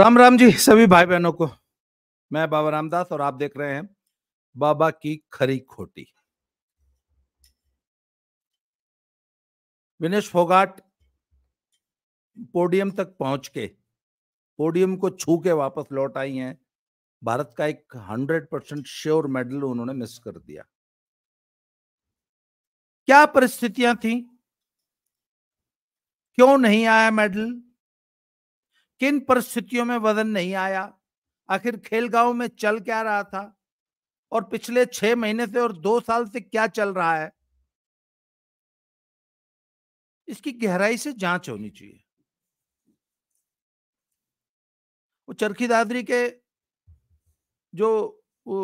राम राम जी सभी भाई बहनों को मैं बाबा रामदास और आप देख रहे हैं बाबा की खरी खोटी विनेश फोगाट पोडियम तक पहुंच के पोडियम को छू के वापस लौट आई हैं भारत का एक हंड्रेड परसेंट श्योर मेडल उन्होंने मिस कर दिया क्या परिस्थितियां थी क्यों नहीं आया मेडल किन परिस्थितियों में वजन नहीं आया आखिर खेलगांव में चल क्या रहा था और पिछले छह महीने से और दो साल से क्या चल रहा है इसकी गहराई से जांच होनी चाहिए वो चरखी दादरी के जो वो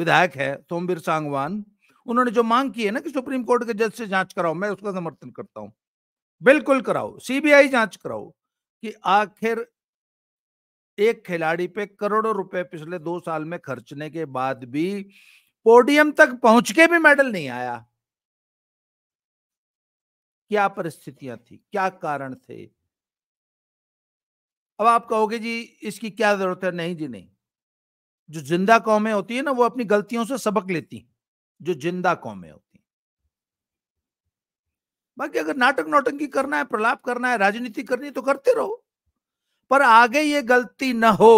विधायक है सोमवीर सांगवान उन्होंने जो मांग की है ना कि सुप्रीम कोर्ट के जज से जांच कराओ मैं उसका समर्थन करता हूं बिल्कुल कराओ सीबीआई जांच कराओ कि आखिर एक खिलाड़ी पे करोड़ों रुपए पिछले दो साल में खर्चने के बाद भी पोडियम तक पहुंच के भी मेडल नहीं आया क्या परिस्थितियां थी क्या कारण थे अब आप कहोगे जी इसकी क्या जरूरत है नहीं जी नहीं जो जिंदा कौमें होती है ना वो अपनी गलतियों से सबक लेती जो जिंदा कौमें होती बाकी अगर नाटक नौटंकी करना है प्रलाप करना है राजनीति करनी है तो करते रहो पर आगे ये गलती न हो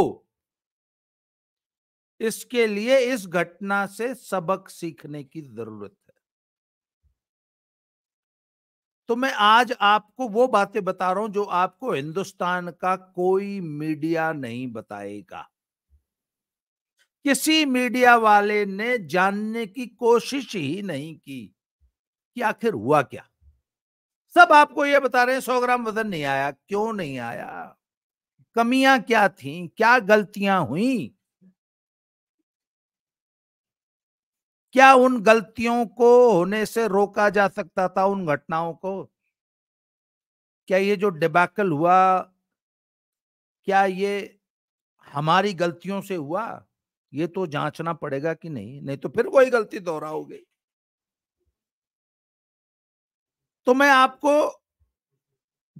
इसके लिए इस घटना से सबक सीखने की जरूरत है तो मैं आज आपको वो बातें बता रहा हूं जो आपको हिंदुस्तान का कोई मीडिया नहीं बताएगा किसी मीडिया वाले ने जानने की कोशिश ही नहीं की कि आखिर हुआ क्या सब आपको ये बता रहे हैं सौ ग्राम वजन नहीं आया क्यों नहीं आया कमियां क्या थी क्या गलतियां हुई क्या उन गलतियों को होने से रोका जा सकता था उन घटनाओं को क्या ये जो डिबैकल हुआ क्या ये हमारी गलतियों से हुआ ये तो जांचना पड़ेगा कि नहीं नहीं तो फिर वही गलती दोहराओगे तो मैं आपको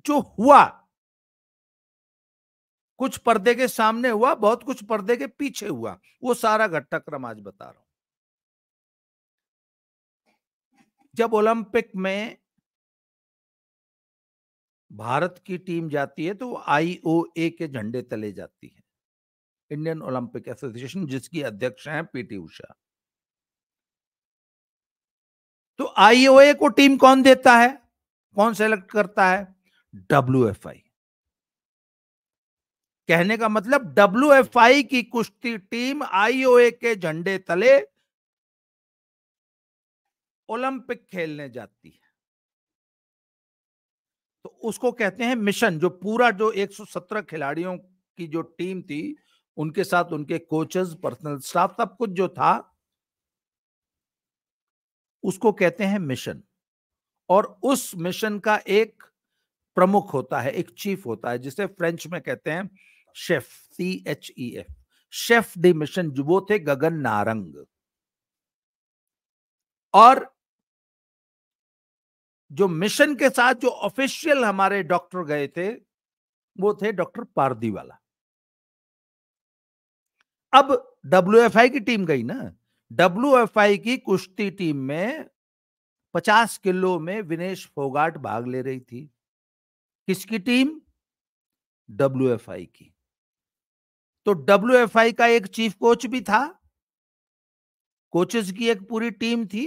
जो हुआ कुछ पर्दे के सामने हुआ बहुत कुछ पर्दे के पीछे हुआ वो सारा घटनाक्रम आज बता रहा हूं जब ओलंपिक में भारत की टीम जाती है तो आईओए के झंडे तले जाती है इंडियन ओलंपिक एसोसिएशन जिसकी अध्यक्ष हैं पीटी उषा तो आईओए को टीम कौन देता है कौन सेलेक्ट करता है डब्ल्यू कहने का मतलब डब्ल्यू की कुश्ती टीम आईओए के झंडे तले ओलंपिक खेलने जाती है तो उसको कहते हैं मिशन जो पूरा जो 117 खिलाड़ियों की जो टीम थी उनके साथ उनके कोचेस पर्सनल स्टाफ सब कुछ जो था उसको कहते हैं मिशन और उस मिशन का एक प्रमुख होता है एक चीफ होता है जिसे फ्रेंच में कहते हैं chef C H E F chef de mission जो वो थे गगन नारंग और जो मिशन के साथ जो ऑफिशियल हमारे डॉक्टर गए थे वो थे डॉक्टर पारदीवाला अब डब्ल्यू की टीम गई ना डब्ल्यू एफ आई की कुश्ती टीम में पचास किलो में विनेश फोगाट भाग ले रही थी किसकी टीम डब्ल्यू एफ आई की तो डब्ल्यू एफ आई का एक चीफ कोच भी था कोचेस की एक पूरी टीम थी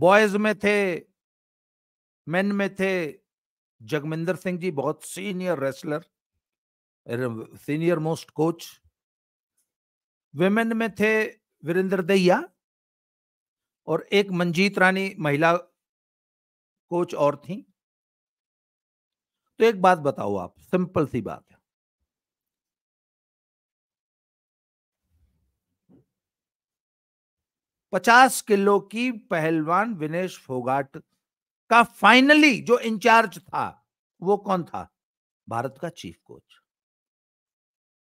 बॉयज में थे मेन में थे जगमिंदर सिंह जी बहुत senior wrestler senior most coach women में थे वीरेंद्र दैया और एक मंजीत रानी महिला कोच और थी तो एक बात बताओ आप सिंपल सी बात है पचास किलो की पहलवान विनेश फोगाट का फाइनली जो इंचार्ज था वो कौन था भारत का चीफ कोच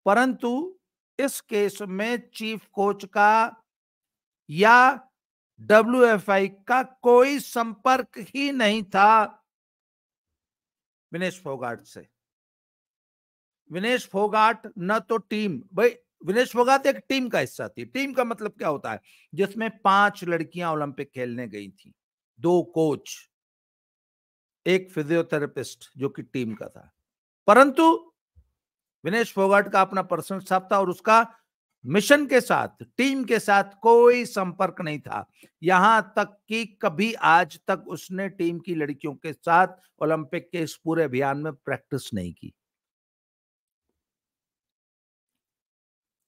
परंतु इस केस में चीफ कोच का या डब्ल्यू का कोई संपर्क ही नहीं था विनेश फोगाट से विनेश फोगाट न तो टीम भाई विनेश फोगाट एक टीम का हिस्सा थी टीम का मतलब क्या होता है जिसमें पांच लड़कियां ओलंपिक खेलने गई थी दो कोच एक फिजियोथेरेपिस्ट जो कि टीम का था परंतु विनेश फोगाट का अपना पर्सनल स्टाफ था और उसका मिशन के साथ टीम के साथ कोई संपर्क नहीं था यहां तक कि कभी आज तक उसने टीम की लड़कियों के साथ ओलंपिक के इस पूरे अभियान में प्रैक्टिस नहीं की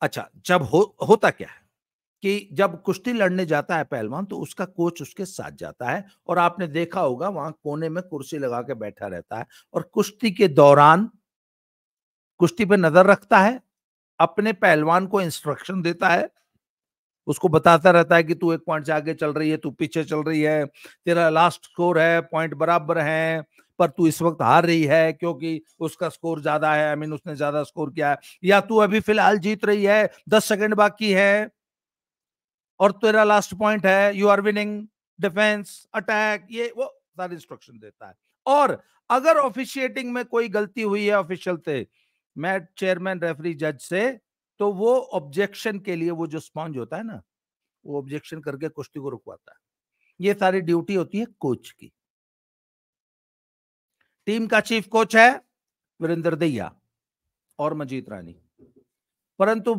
अच्छा जब हो होता क्या है कि जब कुश्ती लड़ने जाता है पहलवान तो उसका कोच उसके साथ जाता है और आपने देखा होगा वहां कोने में कुर्सी लगा के बैठा रहता है और कुश्ती के दौरान कुश्ती पे नजर रखता है अपने पहलवान को इंस्ट्रक्शन देता है उसको बताता रहता है कि तू एक पॉइंट से आगे चल रही है तू पीछे चल रही है तेरा लास्ट स्कोर है पॉइंट बराबर है पर तू इस वक्त हार रही है क्योंकि उसका स्कोर ज्यादा है आई I मीन mean, उसने ज्यादा स्कोर किया है या तू अभी फिलहाल जीत रही है दस सेकंड बाकी है और तेरा लास्ट पॉइंट है you are winning defence attack ये वो सारे इंस्ट्रक्शन देता है और अगर ऑफिशिएटिंग में कोई गलती हुई है ऑफिशियल से मैं चेयरमैन रेफरी जज से तो वो ऑब्जेक्शन के लिए वो जो स्पॉन्ज होता है ना वो ऑब्जेक्शन करके कुश्ती को रुकवाता है ये सारी ड्यूटी होती है कोच की टीम का चीफ कोच है वीरेंद्र दैया और मजीत रानी परंतु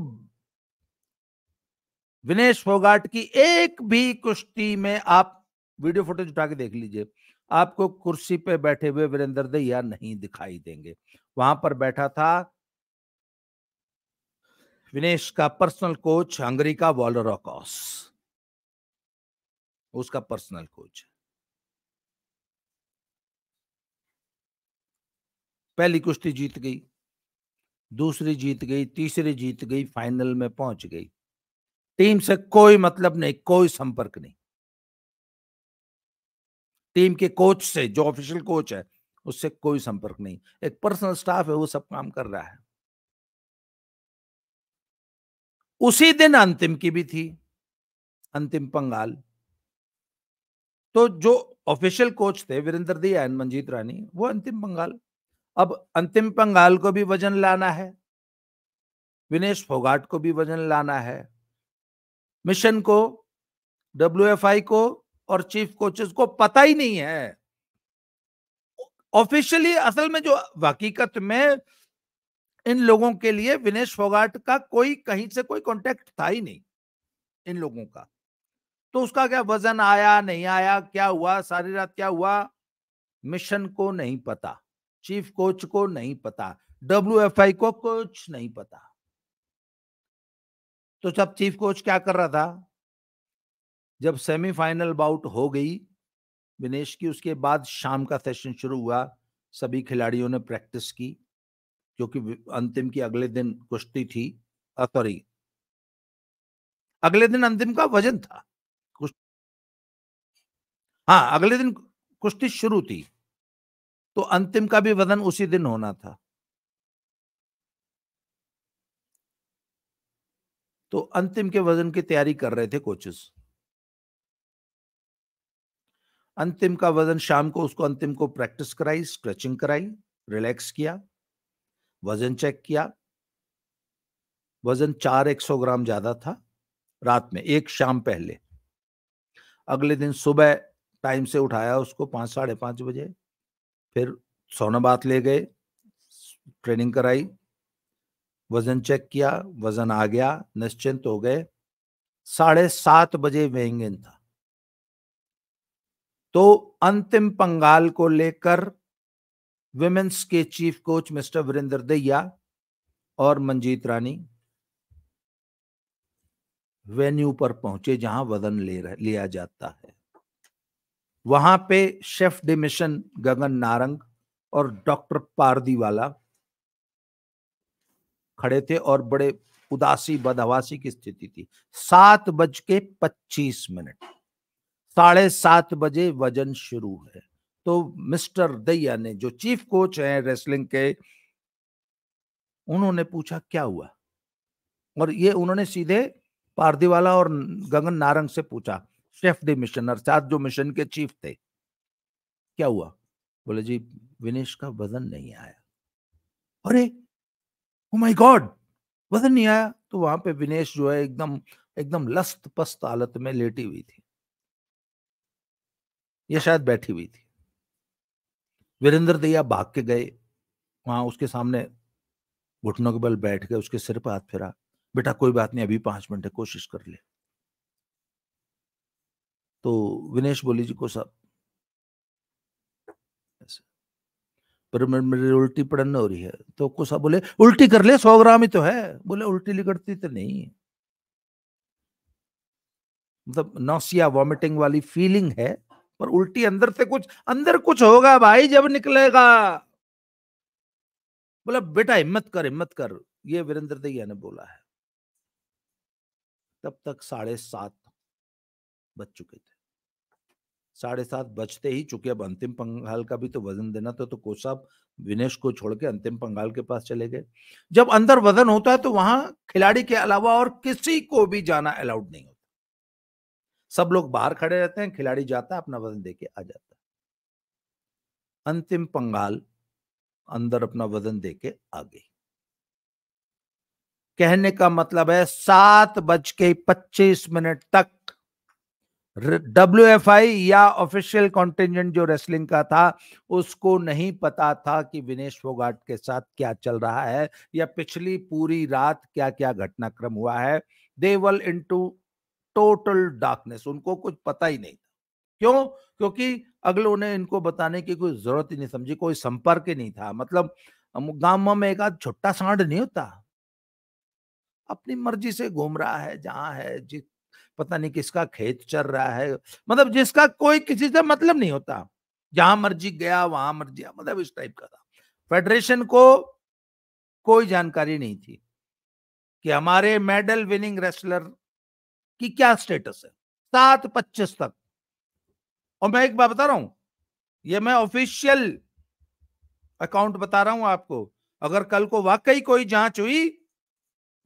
विनेश फोगाट की एक भी कुश्ती में आप वीडियो फुटेज उठा के देख लीजिए आपको कुर्सी पे बैठे हुए वीरेंद्र दैया नहीं दिखाई देंगे वहां पर बैठा था विनेश का पर्सनल कोच हंगरी का वॉलरोकॉस उसका पर्सनल कोच पहली कुश्ती जीत गई दूसरी जीत गई तीसरी जीत गई फाइनल में पहुंच गई टीम से कोई मतलब नहीं कोई संपर्क नहीं टीम के कोच से जो ऑफिशियल कोच है उससे कोई संपर्क नहीं एक पर्सनल स्टाफ है वो सब काम कर रहा है उसी दिन अंतिम की भी थी अंतिम पंगाल तो जो ऑफिशियल कोच थे वीरेंद्र दिया एन मंजीत रानी वो अंतिम पंगाल अब अंतिम पंगाल को भी वजन लाना है विनेश फोगाट को भी वजन लाना है मिशन को डब्ल्यू को और चीफ कोचेस को पता ही नहीं है ऑफिशियली असल में जो हकीकत में इन लोगों के लिए विनेश फोगाट का कोई कहीं से कोई कॉन्टेक्ट था ही नहीं इन लोगों का तो उसका क्या वजन आया नहीं आया क्या हुआ सारी रात क्या हुआ मिशन को नहीं पता चीफ कोच को नहीं पता डब्ल्यू को कुछ नहीं पता तो जब चीफ कोच क्या कर रहा था जब सेमीफाइनल बाउट हो गई विनेश की उसके बाद शाम का सेशन शुरू हुआ सभी खिलाड़ियों ने प्रैक्टिस की क्योंकि अंतिम की अगले दिन कुश्ती थी सॉरी अगले दिन अंतिम का वजन था कुछ हाँ अगले दिन कुश्ती शुरू थी तो अंतिम का भी वजन उसी दिन होना था तो अंतिम के वजन की तैयारी कर रहे थे कोचेस अंतिम का वजन शाम को उसको अंतिम को प्रैक्टिस कराई स्ट्रेचिंग कराई रिलैक्स किया वजन चेक किया वजन चार एक सौ ग्राम ज्यादा था रात में एक शाम पहले अगले दिन सुबह टाइम से उठाया उसको पांच साढ़े पांच बजे फिर सोनाबाद ले गए ट्रेनिंग कराई वजन चेक किया वजन आ गया निश्चिंत हो गए साढ़े सात बजे वेंगेन था तो अंतिम पंगाल को लेकर विमेंस के चीफ कोच मिस्टर वीरेंद्र दैया और मंजीत रानी वेन्यू पर पहुंचे जहां वजन ले रह, लिया जाता है वहां पे शेफ डिमिशन गगन नारंग और डॉक्टर पारदीवाला खड़े थे और बड़े उदासी बदहवासी की स्थिति थी सात बज के पच्चीस मिनट साढ़े सात बजे वजन शुरू है तो मिस्टर दैया ने जो चीफ कोच है रेसलिंग के उन्होंने पूछा क्या हुआ और ये उन्होंने सीधे पारदीवाला और गगन नारंग से पूछा शेफ डी मिशन अर्थात जो मिशन के चीफ थे क्या हुआ बोले जी विनेश का वजन नहीं आया अरे माय oh गॉड वजन नहीं आया तो वहां पे विनेश जो है एकदम एकदम लस्त पस्त हालत में लेटी हुई थी या शायद बैठी हुई थी वीरेंद्र दैया भाग के गए वहां उसके सामने घुटनों के बल बैठ गए उसके सिर पर हाथ फेरा बेटा कोई बात नहीं अभी पांच मिनट कोशिश कर ले तो विनेश बोली जी को सब पर मेरी उल्टी पड़न हो रही है तो कुसा बोले उल्टी कर ले सौ ग्राम ही तो है बोले उल्टी लिगड़ती तो नहीं मतलब नौसिया वॉमिटिंग वाली फीलिंग है पर उल्टी अंदर से कुछ अंदर कुछ होगा भाई जब निकलेगा बोला बेटा हिम्मत कर हिम्मत कर ये वीरेंद्र दैया ने बोला है तब तक साढ़े सात बज चुके थे साढ़े सात बजते ही चुके अब अंतिम पंगाल का भी तो वजन देना था तो कोच साहब विनेश को छोड़ के अंतिम पंगाल के पास चले गए जब अंदर वजन होता है तो वहां खिलाड़ी के अलावा और किसी को भी जाना अलाउड नहीं होता सब लोग बाहर खड़े रहते हैं खिलाड़ी जाता है अपना वजन देके आ जाता है अंतिम पंगाल अंदर अपना वजन देके आ गई कहने का मतलब है सात बज के पच्चीस मिनट तक डब्ल्यू एफ आई या ऑफिशियल कॉन्टिजेंट जो रेसलिंग का था उसको नहीं पता था कि विनेश फोगाट के साथ क्या चल रहा है या पिछली पूरी रात क्या क्या घटनाक्रम हुआ है दे वल इंटू टोटल डार्कनेस उनको कुछ पता ही नहीं था क्यों क्योंकि अगलों ने इनको बताने की कोई जरूरत ही नहीं समझी कोई संपर्क ही नहीं था मतलब गांव में एक आध छोटा सांड नहीं होता अपनी मर्जी से घूम रहा है जहां है जिस पता नहीं किसका खेत चल रहा है मतलब जिसका कोई किसी से मतलब नहीं होता जहां मर्जी गया वहां मर्जी मतलब इस टाइप का था फेडरेशन को कोई जानकारी नहीं थी कि हमारे मेडल विनिंग रेसलर कि क्या स्टेटस है सात पच्चीस तक और मैं एक बात बता रहा हूं ये मैं ऑफिशियल अकाउंट बता रहा हूं आपको अगर कल को वाकई कोई जांच हुई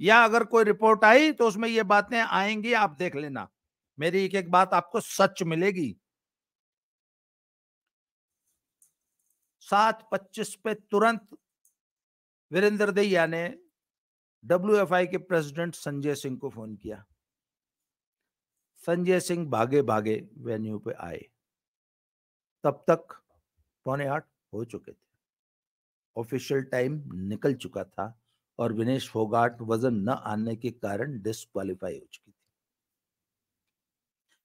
या अगर कोई रिपोर्ट आई तो उसमें ये बातें आएंगी आप देख लेना मेरी एक एक बात आपको सच मिलेगी सात पच्चीस पे तुरंत वीरेंद्र दैया ने डब्ल्यू के प्रेसिडेंट संजय सिंह को फोन किया संजय सिंह भागे भागे वेन्यू पे आए तब तक पौने आठ हो चुके थे ऑफिशियल टाइम निकल चुका था और विनेश फोगाट वजन न आने के कारण डिस्कालीफाई हो चुकी थी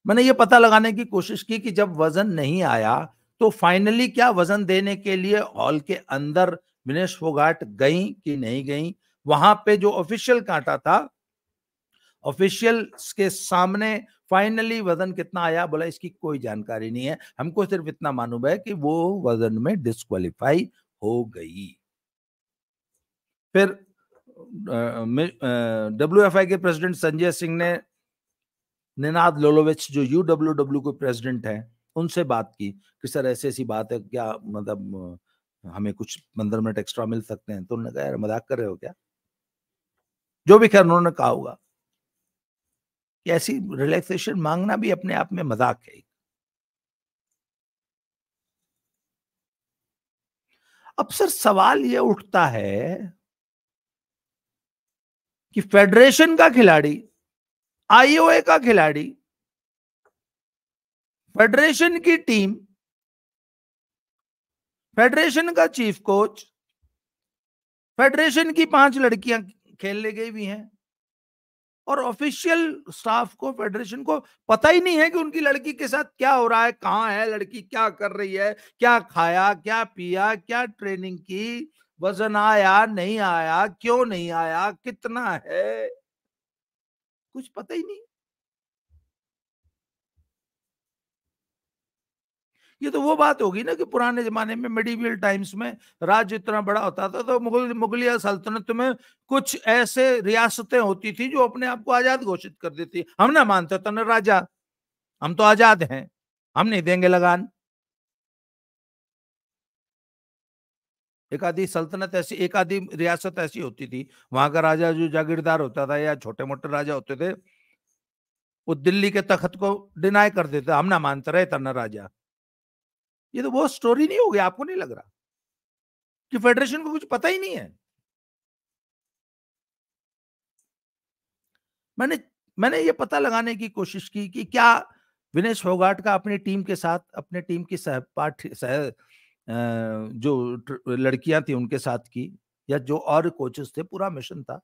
मैंने ये पता लगाने की कोशिश की कि जब वजन नहीं आया तो फाइनली क्या वजन देने के लिए हॉल के अंदर विनेश फोगाट गई कि नहीं गई वहां पे जो ऑफिशियल कांटा था ऑफिशियल के सामने फाइनली वजन कितना आया बोला इसकी कोई जानकारी नहीं है हमको सिर्फ इतना मालूम है कि वो वजन में डिस्कालीफाई हो गई फिर डब्ल्यू एफ आई के प्रेसिडेंट संजय सिंह ने निनाद लोलोविच जो यू डब्ल्यू डब्ल्यू के प्रेसिडेंट हैं उनसे बात की कि सर ऐसी ऐसी बात है क्या मतलब हमें कुछ पंद्रह मिनट एक्स्ट्रा मिल सकते हैं तो उन्होंने कहा यार मजाक कर रहे हो क्या जो भी खैर उन्होंने कहा होगा कि ऐसी रिलैक्सेशन मांगना भी अपने आप में मजाक है अब सर सवाल यह उठता है कि फेडरेशन का खिलाड़ी आईओए का खिलाड़ी फेडरेशन की टीम फेडरेशन का चीफ कोच फेडरेशन की पांच लड़कियां खेलने गई भी हैं और ऑफिशियल स्टाफ को फेडरेशन को पता ही नहीं है कि उनकी लड़की के साथ क्या हो रहा है कहाँ है लड़की क्या कर रही है क्या खाया क्या पिया क्या ट्रेनिंग की वजन आया नहीं आया क्यों नहीं आया कितना है कुछ पता ही नहीं ये तो वो बात होगी ना कि पुराने जमाने में मेडिवियल टाइम्स में राज्य इतना बड़ा होता था तो मुगल मुगलिया सल्तनत में कुछ ऐसे रियासतें होती थी जो अपने आप को आजाद घोषित कर देती हम ना मानते तो ना राजा हम तो आजाद हैं हम नहीं देंगे लगान एक आधी सल्तनत ऐसी एक आधी रियासत ऐसी होती थी वहां का राजा जो जागीरदार होता था या छोटे मोटे राजा होते थे वो दिल्ली के तखत को डिनाई कर देते हम ना मानते रहे तना राजा ये तो वो स्टोरी नहीं होगी आपको नहीं लग रहा कि फेडरेशन को कुछ पता ही नहीं है मैंने मैंने ये पता लगाने की कोशिश की कि क्या विनेश होगाट का अपनी टीम के साथ अपने टीम की सहपाठी सह जो लड़कियां थी उनके साथ की या जो और कोचेस थे पूरा मिशन था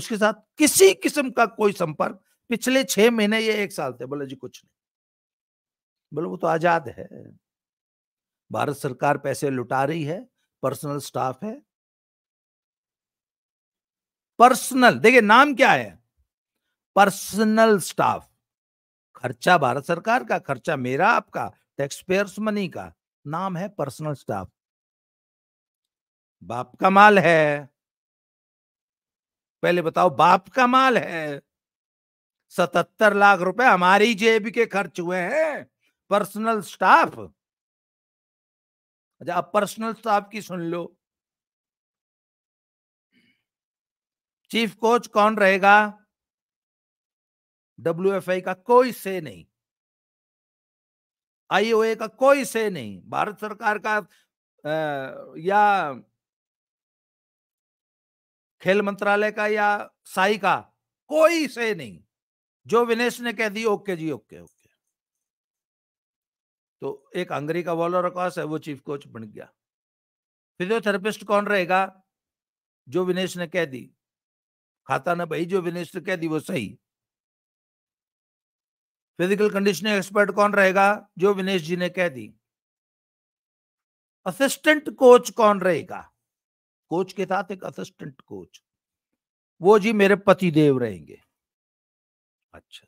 उसके साथ किसी किस्म का कोई संपर्क पिछले छह महीने ये एक साल थे बोले जी कुछ नहीं बोले वो तो आजाद है भारत सरकार पैसे लुटा रही है पर्सनल स्टाफ है पर्सनल देखिए नाम क्या है पर्सनल स्टाफ खर्चा भारत सरकार का खर्चा मेरा आपका टैक्स पेयर्स मनी का नाम है पर्सनल स्टाफ बाप का माल है पहले बताओ बाप का माल है सतहत्तर लाख रुपए हमारी जेब के खर्च हुए हैं पर्सनल स्टाफ अच्छा आप पर्सनल स्टाफ तो की सुन लो चीफ कोच कौन रहेगा आई का कोई से नहीं आईओए का कोई से नहीं भारत सरकार का आ, या खेल मंत्रालय का या साई का कोई से नहीं जो विनेश ने कह दी ओके जी ओके ओके तो एक हंगरी का बॉलर अकॉस है वो चीफ कोच बन गया फिजियोथेरेपिस्ट कौन रहेगा जो विनेश ने कह दी खाता ना भाई जो विनेश ने कह दी वो सही फिजिकल कंडीशनिंग एक्सपर्ट कौन रहेगा जो विनेश जी ने कह दी असिस्टेंट कोच कौन रहेगा कोच के साथ एक असिस्टेंट कोच वो जी मेरे पति देव रहेंगे अच्छा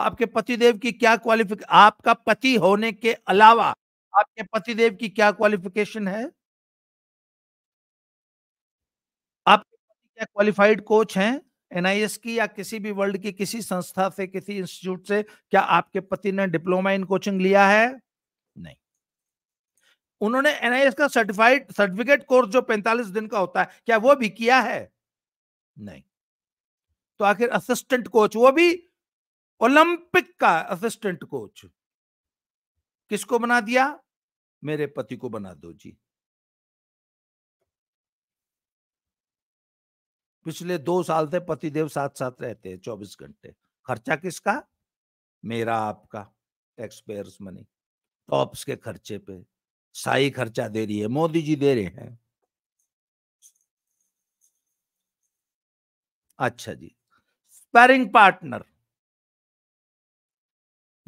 आपके पतिदेव की क्या क्वालिफिकेशन आपका पति होने के अलावा आपके पतिदेव की क्या क्वालिफिकेशन है आपके पति क्या क्वालिफाइड कोच हैं एनआईएस की या किसी भी वर्ल्ड की किसी संस्था से किसी इंस्टीट्यूट से क्या आपके पति ने डिप्लोमा इन कोचिंग लिया है नहीं उन्होंने एनआईएस का सर्टिफाइड सर्टिफिकेट कोर्स जो 45 दिन का होता है क्या वो भी किया है नहीं तो आखिर असिस्टेंट कोच वो भी ओलंपिक का असिस्टेंट कोच किसको बना दिया मेरे पति को बना दो जी पिछले दो साल से पतिदेव साथ साथ रहते हैं चौबीस घंटे खर्चा किसका मेरा आपका टैक्स पेयर्स मनी टॉप्स के खर्चे पे साई खर्चा दे रही है मोदी जी दे रहे हैं अच्छा जी स्पैरिंग पार्टनर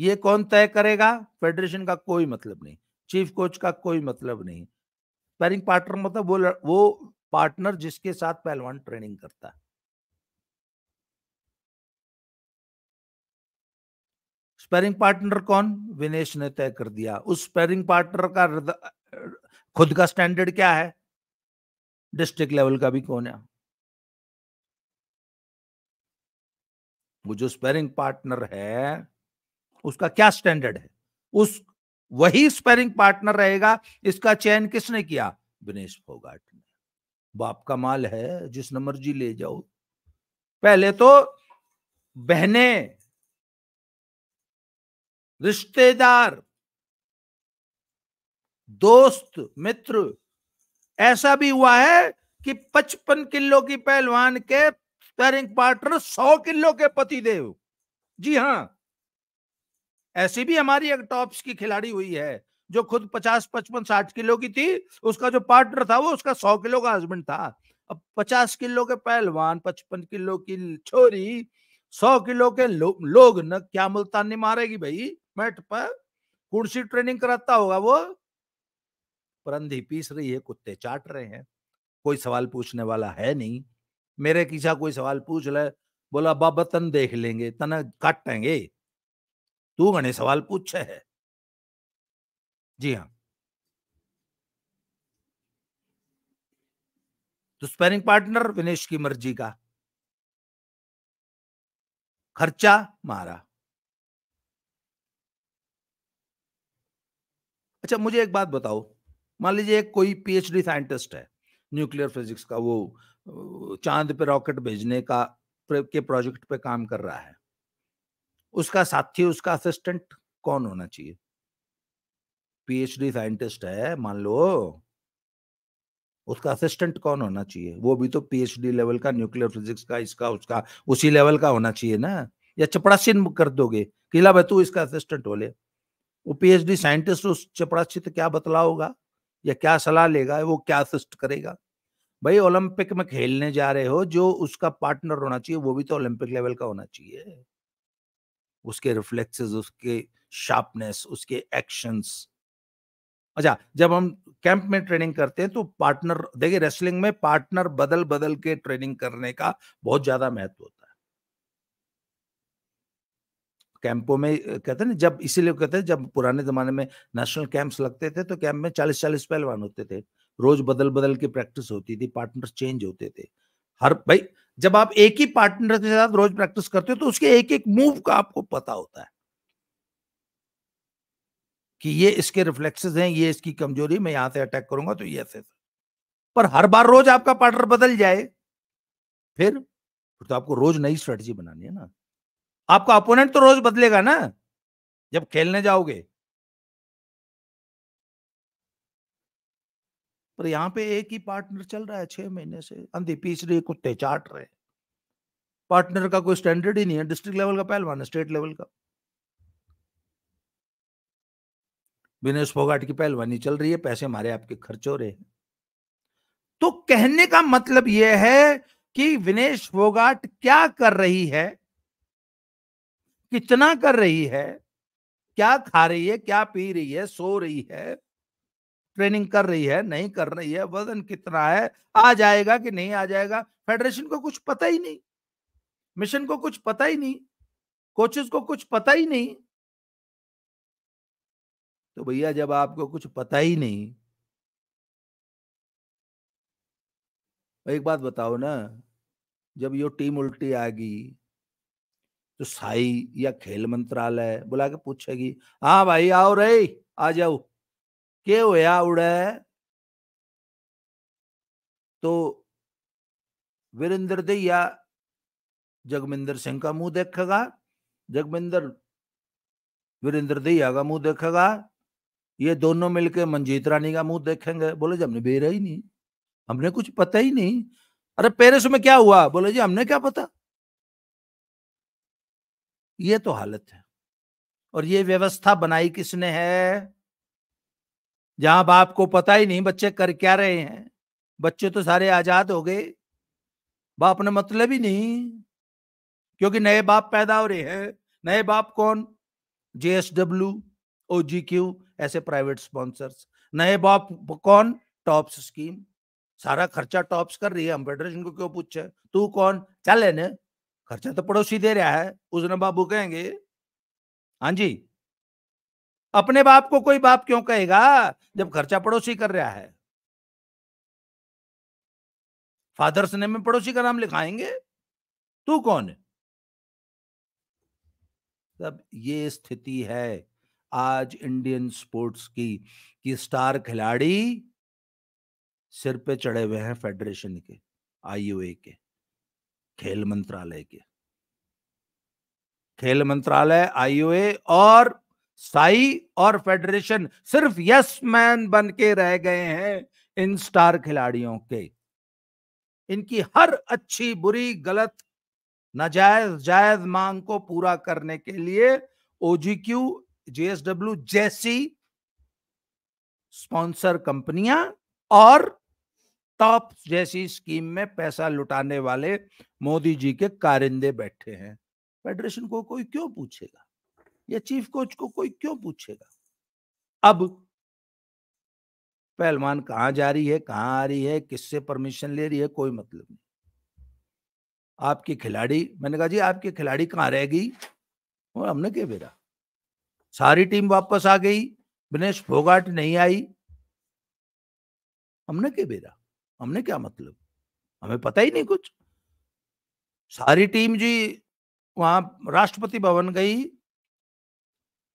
ये कौन तय करेगा फेडरेशन का कोई मतलब नहीं चीफ कोच का कोई मतलब नहीं स्पेरिंग पार्टनर मतलब वो वो पार्टनर जिसके साथ पहलवान ट्रेनिंग करता है पार्टनर कौन विनेश ने तय कर दिया उस स्पैरिंग पार्टनर का खुद का स्टैंडर्ड क्या है डिस्ट्रिक्ट लेवल का भी कौन है वो जो स्पैरिंग पार्टनर है उसका क्या स्टैंडर्ड है उस वही स्पेरिंग पार्टनर रहेगा इसका चयन किसने किया विनेश फोगाट ने बाप का माल है जिस नंबर जी ले जाओ पहले तो बहने रिश्तेदार दोस्त मित्र ऐसा भी हुआ है कि पचपन किलो की पहलवान के स्पेरिंग पार्टनर सौ किलो के पतिदेव जी हाँ ऐसी भी हमारी एक टॉप्स की खिलाड़ी हुई है जो खुद पचास पचपन साठ किलो की थी उसका जो पार्टनर था वो उसका सौ किलो का हस्बैंड था अब पचास किलो के पहलवान पचपन किलो की छोरी सौ किलो के लो, लोग न क्या मुल्तानी मारेगी भाई मैट पर कुर्सी ट्रेनिंग कराता होगा वो परंधी पीस रही है कुत्ते चाट रहे हैं कोई सवाल पूछने वाला है नहीं मेरे किसा कोई सवाल पूछ ले बोला बाबा तन देख लेंगे तन काटेंगे तू ઘણે सवाल पूछ है जी हाँ तो स्पेरिंग पार्टनर विनेश की मर्जी का खर्चा मारा अच्छा मुझे एक बात बताओ मान लीजिए एक कोई पीएचडी साइंटिस्ट है न्यूक्लियर फिजिक्स का वो चांद पे रॉकेट भेजने का के प्रोजेक्ट पे काम कर रहा है उसका साथी उसका असिस्टेंट कौन होना चाहिए पीएचडी साइंटिस्ट है मान लो उसका असिस्टेंट कौन होना चाहिए वो भी तो पीएचडी लेवल का न्यूक्लियर फिजिक्स का इसका उसका उसी लेवल का होना चाहिए ना या चपड़ासी कर दोगे किला तू इसका असिस्टेंट हो ले वो पीएचडी साइंटिस्ट उस चपड़ासी तो क्या बतला होगा या क्या सलाह लेगा वो क्या असिस्ट करेगा भाई ओलंपिक में खेलने जा रहे हो जो उसका पार्टनर होना चाहिए वो भी तो ओलंपिक लेवल का होना चाहिए उसके रिफ्लेक्सेस उसके शार्पनेस उसके एक्शंस अच्छा जब हम कैंप में ट्रेनिंग करते हैं तो पार्टनर देखिए रेसलिंग में पार्टनर बदल बदल के ट्रेनिंग करने का बहुत ज्यादा महत्व होता है कैंपों में कहते हैं ना जब इसीलिए कहते हैं जब पुराने जमाने में नेशनल कैंप्स लगते थे तो कैंप में चालीस चालीस पहलवान होते थे रोज बदल बदल के प्रैक्टिस होती थी पार्टनर चेंज होते थे हर भाई जब आप एक ही पार्टनर के साथ रोज प्रैक्टिस करते हो तो उसके एक एक मूव का आपको पता होता है कि ये इसके रिफ्लेक्सेस हैं ये इसकी कमजोरी मैं यहां से अटैक करूंगा तो ये ऐसे पर हर बार रोज आपका पार्टनर बदल जाए फिर तो आपको रोज नई स्ट्रेटजी बनानी है ना आपका अपोनेंट तो रोज बदलेगा ना जब खेलने जाओगे पर यहाँ पे एक ही पार्टनर चल रहा है छह महीने से अंधे पीस रहे कुत्ते चाट रहे पार्टनर का कोई स्टैंडर्ड ही नहीं है डिस्ट्रिक्ट लेवल का पहलवान है स्टेट लेवल का विनेश फोगाट की पहलवानी चल रही है पैसे हमारे आपके खर्च हो रहे हैं तो कहने का मतलब यह है कि विनेश फोगाट क्या कर रही है कितना कर रही है क्या खा रही है क्या पी रही है सो रही है ट्रेनिंग कर रही है नहीं कर रही है वजन कितना है आ जाएगा कि नहीं आ जाएगा फेडरेशन को कुछ पता ही नहीं मिशन को कुछ पता ही नहीं कोचेस को कुछ पता ही नहीं तो भैया जब आपको कुछ पता ही नहीं एक बात बताओ ना जब यो टीम उल्टी आ गई तो साई या खेल मंत्रालय बुला के पूछेगी हाँ भाई आओ रे आ जाओ के होया उड़े तो वीरेंद्र दैया जगमिंदर सिंह का मुंह देखेगा जगमिंदर वीरेंद्र दैया का मुंह देखेगा ये दोनों मिलके मंजीत रानी का मुंह देखेंगे बोले जी हमने बेरा ही नहीं हमने कुछ पता ही नहीं अरे पेरिस में क्या हुआ बोले जी हमने क्या पता ये तो हालत है और ये व्यवस्था बनाई किसने है जहां बाप को पता ही नहीं बच्चे कर क्या रहे हैं बच्चे तो सारे आजाद हो गए बाप ने मतलब ही नहीं क्योंकि नए बाप पैदा हो रहे हैं नए बाप कौन J S W O G Q ऐसे प्राइवेट स्पॉन्सर्स नए बाप कौन टॉप्स स्कीम सारा खर्चा टॉप्स कर रही है हम फेडरेशन को क्यों पूछे तू कौन चल है खर्चा तो पड़ोसी दे रहा है उसने बाबू कहेंगे हाँ जी अपने बाप को कोई बाप क्यों कहेगा जब खर्चा पड़ोसी कर रहा है फादर्स ने में पड़ोसी का नाम लिखाएंगे तू कौन है तब ये स्थिति है आज इंडियन स्पोर्ट्स की कि स्टार खिलाड़ी सिर पे चढ़े हुए हैं फेडरेशन के आईओए के खेल मंत्रालय के खेल मंत्रालय आईओए और साई और फेडरेशन सिर्फ यस मैन बन के रह गए हैं इन स्टार खिलाड़ियों के इनकी हर अच्छी बुरी गलत नाजायज जायज मांग को पूरा करने के लिए ओजीक्यू जेएसडब्ल्यू जैसी स्पॉन्सर कंपनियां और टॉप जैसी स्कीम में पैसा लुटाने वाले मोदी जी के कारिंदे बैठे हैं फेडरेशन को कोई क्यों पूछेगा या चीफ कोच को कोई क्यों पूछेगा अब पहलवान कहा जा रही है कहां आ रही है किससे परमिशन ले रही है कोई मतलब नहीं आपकी खिलाड़ी मैंने कहा जी आपकी खिलाड़ी कहां रह गई और हमने क्या बेरा सारी टीम वापस आ गई विनेश फोगाट नहीं आई हमने क्या बेरा हमने क्या मतलब हमें पता ही नहीं कुछ सारी टीम जी वहां राष्ट्रपति भवन गई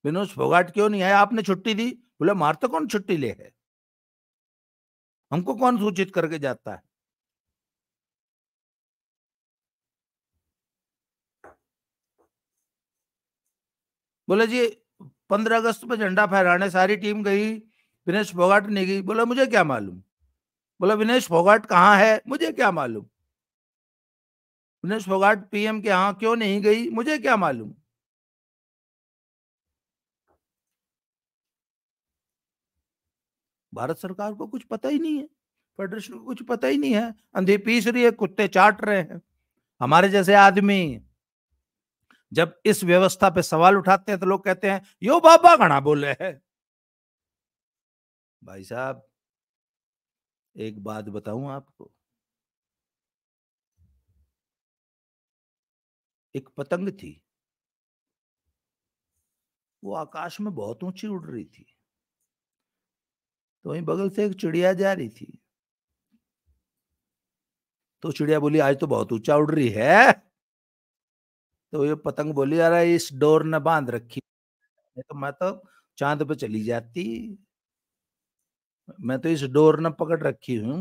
विनोद फोगाट क्यों नहीं आया आपने छुट्टी दी बोला मार तो कौन छुट्टी ले है हमको कौन सूचित करके जाता है बोले जी पंद्रह अगस्त में झंडा फहराने सारी टीम गई विनेश फोगाट नहीं गई बोला मुझे क्या मालूम बोला विनेश फोगाट कहाँ है मुझे क्या मालूम विनेश फोगाट पीएम के यहाँ क्यों नहीं गई मुझे क्या मालूम भारत सरकार को कुछ पता ही नहीं है फेडरेशन को कुछ पता ही नहीं है अंधे पीस रही है कुत्ते चाट रहे हैं हमारे जैसे आदमी जब इस व्यवस्था पे सवाल उठाते हैं तो लोग कहते हैं यो बाबा घना बोले है भाई साहब एक बात बताऊं आपको एक पतंग थी वो आकाश में बहुत ऊंची उड़ रही थी तो वहीं बगल से एक चिड़िया जा रही थी तो चिड़िया बोली आज तो बहुत ऊंचा उड़ रही है तो ये पतंग बोली यार इस डोर ने बांध रखी तो मैं तो चांद पे चली जाती मैं तो इस डोर ने पकड़ रखी हूं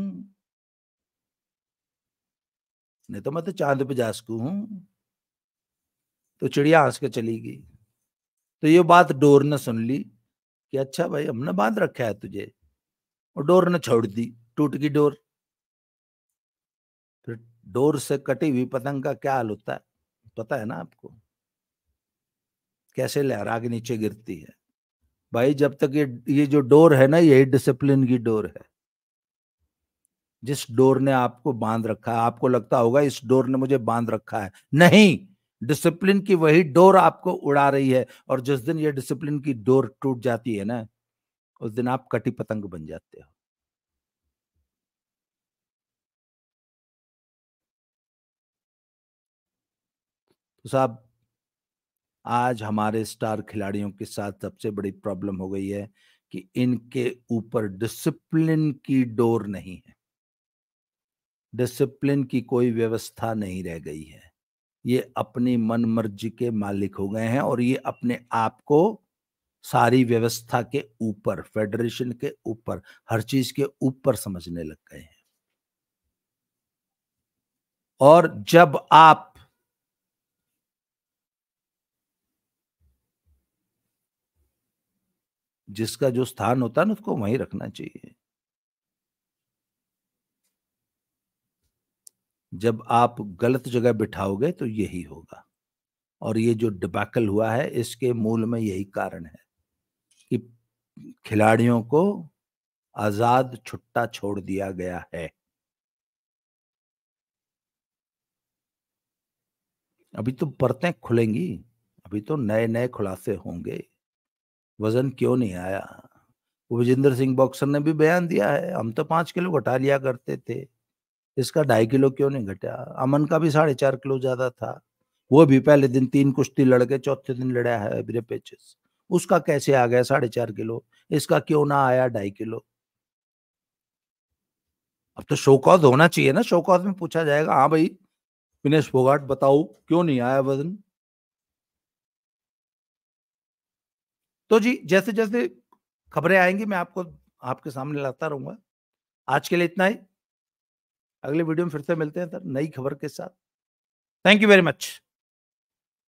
नहीं तो मैं तो चांद पे जा सकू हूं तो चिड़िया हंस के चली गई तो ये बात डोर ने सुन ली कि अच्छा भाई हमने बांध रखा है तुझे और डोर ने छोड़ दी टूट गई डोर फिर डोर से कटी हुई पतंग का क्या हाल होता है पता है ना आपको कैसे लहरा के नीचे गिरती है भाई जब तक ये ये जो डोर है ना यही डिसिप्लिन की डोर है जिस डोर ने आपको बांध रखा है आपको लगता होगा इस डोर ने मुझे बांध रखा है नहीं डिसिप्लिन की वही डोर आपको उड़ा रही है और जिस दिन ये डिसिप्लिन की डोर टूट जाती है ना उस दिन आप कटी पतंग बन जाते हो तो साहब आज हमारे स्टार खिलाड़ियों के साथ सबसे बड़ी प्रॉब्लम हो गई है कि इनके ऊपर डिसिप्लिन की डोर नहीं है डिसिप्लिन की कोई व्यवस्था नहीं रह गई है ये अपनी मन मर्जी के मालिक हो गए हैं और ये अपने आप को सारी व्यवस्था के ऊपर फेडरेशन के ऊपर हर चीज के ऊपर समझने लग गए हैं और जब आप जिसका जो स्थान होता है ना उसको वहीं रखना चाहिए जब आप गलत जगह बिठाओगे तो यही होगा और ये जो डिबैकल हुआ है इसके मूल में यही कारण है खिलाड़ियों को आजाद छुट्टा छोड़ दिया गया है अभी तो परतें खुलेंगी अभी तो नए नए खुलासे होंगे वजन क्यों नहीं आया उपजिंदर सिंह बॉक्सर ने भी बयान दिया है हम तो पांच किलो घटा लिया करते थे इसका ढाई किलो क्यों नहीं घटा अमन का भी साढ़े चार किलो ज्यादा था वो भी पहले दिन तीन कुश्ती लड़के चौथे दिन लड़ा है उसका कैसे आ गया साढ़े चार किलो इसका क्यों ना आया ढाई किलो अब तो शोकॉज होना चाहिए ना शोकॉज में पूछा जाएगा हाँ भाई विनेश फोगाट बताओ क्यों नहीं आया वजन तो जी जैसे जैसे खबरें आएंगी मैं आपको आपके सामने लाता रहूंगा आज के लिए इतना ही अगले वीडियो में फिर से मिलते हैं सर नई खबर के साथ थैंक यू वेरी मच